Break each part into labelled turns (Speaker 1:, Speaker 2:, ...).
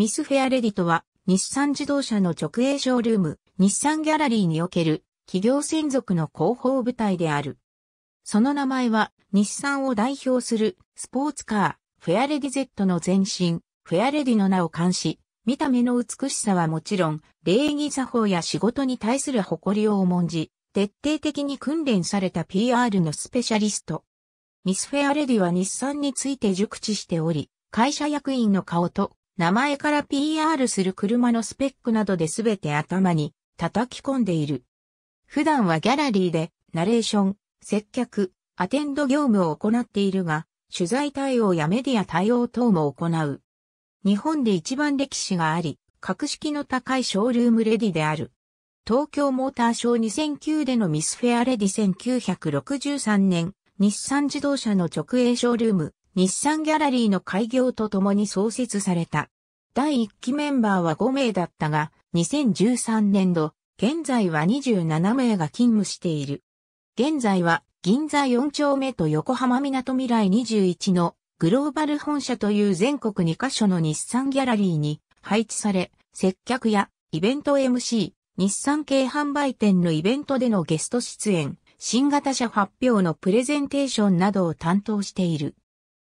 Speaker 1: ミスフェアレディとは、日産自動車の直営ショールーム、日産ギャラリーにおける企業専属の広報部隊である。その名前は、日産を代表するスポーツカー、フェアレディ Z の前身、フェアレディの名を冠し、見た目の美しさはもちろん、礼儀作法や仕事に対する誇りを重んじ、徹底的に訓練された PR のスペシャリスト。ミスフェアレディは日産について熟知しており、会社役員の顔と名前から PR する車のスペックなどで全て頭に叩き込んでいる。普段はギャラリーでナレーション、接客、アテンド業務を行っているが、取材対応やメディア対応等も行う。日本で一番歴史があり、格式の高いショールームレディである。東京モーターショー2009でのミスフェアレディ1963年、日産自動車の直営ショールーム、日産ギャラリーの開業とともに創設された。第1期メンバーは5名だったが、2013年度、現在は27名が勤務している。現在は銀座4丁目と横浜港未来21のグローバル本社という全国2カ所の日産ギャラリーに配置され、接客やイベント MC、日産系販売店のイベントでのゲスト出演、新型車発表のプレゼンテーションなどを担当している。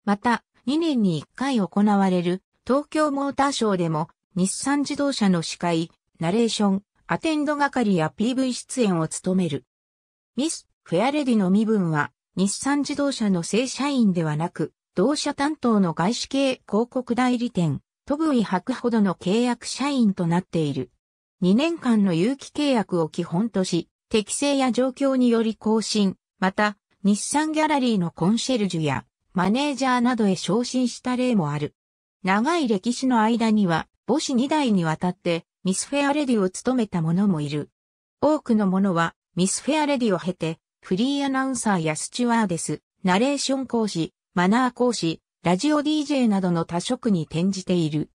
Speaker 1: また、2年に1回行われる東京モーターショーでも日産自動車の司会、ナレーション、アテンド係や PV 出演を務める。ミス・フェアレディの身分は日産自動車の正社員ではなく、同社担当の外資系広告代理店、トグイ博ほどの契約社員となっている。2年間の有期契約を基本とし、適正や状況により更新、また、日産ギャラリーのコンシェルジュやマネージャーなどへ昇進した例もある。長い歴史の間には、母子2代にわたってミスフェアレディを務めた者もいる。多くの者はミスフェアレディを経て、フリーアナウンサーやスチュワーデス、ナレーション講師、マナー講師、ラジオ DJ などの多職に転じている。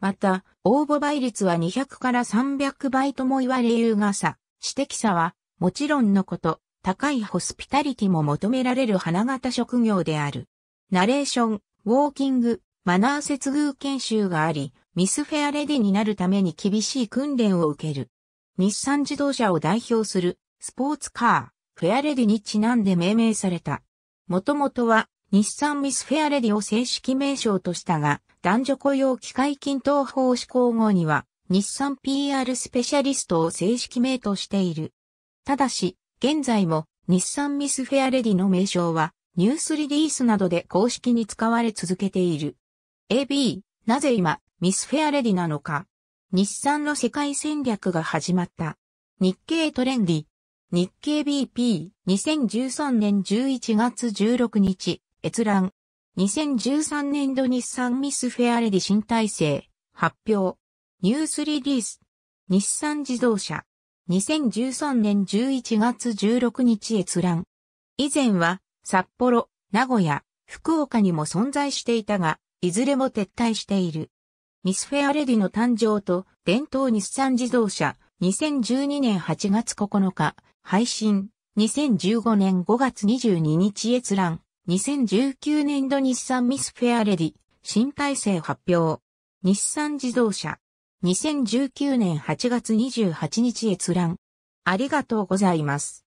Speaker 1: また、応募倍率は200から300倍とも言われ優雅さ、指的さは、もちろんのこと、高いホスピタリティも求められる花形職業である。ナレーション、ウォーキング、マナー接遇研修があり、ミスフェアレディになるために厳しい訓練を受ける。日産自動車を代表するスポーツカー、フェアレディにちなんで命名された。もともとは日産ミスフェアレディを正式名称としたが、男女雇用機会均等法施行後には、日産 PR スペシャリストを正式名としている。ただし、現在も日産ミスフェアレディの名称はニュースリリースなどで公式に使われ続けている。AB、なぜ今、ミスフェアレディなのか。日産の世界戦略が始まった。日経トレンディ。日経 BP、2013年11月16日、閲覧。2013年度日産ミスフェアレディ新体制、発表。ニュースリリース。日産自動車。2013年11月16日閲覧。以前は、札幌、名古屋、福岡にも存在していたが、いずれも撤退している。ミスフェアレディの誕生と伝統日産自動車2012年8月9日配信2015年5月22日閲覧2019年度日産ミスフェアレディ新体制発表日産自動車2019年8月28日閲覧ありがとうございます。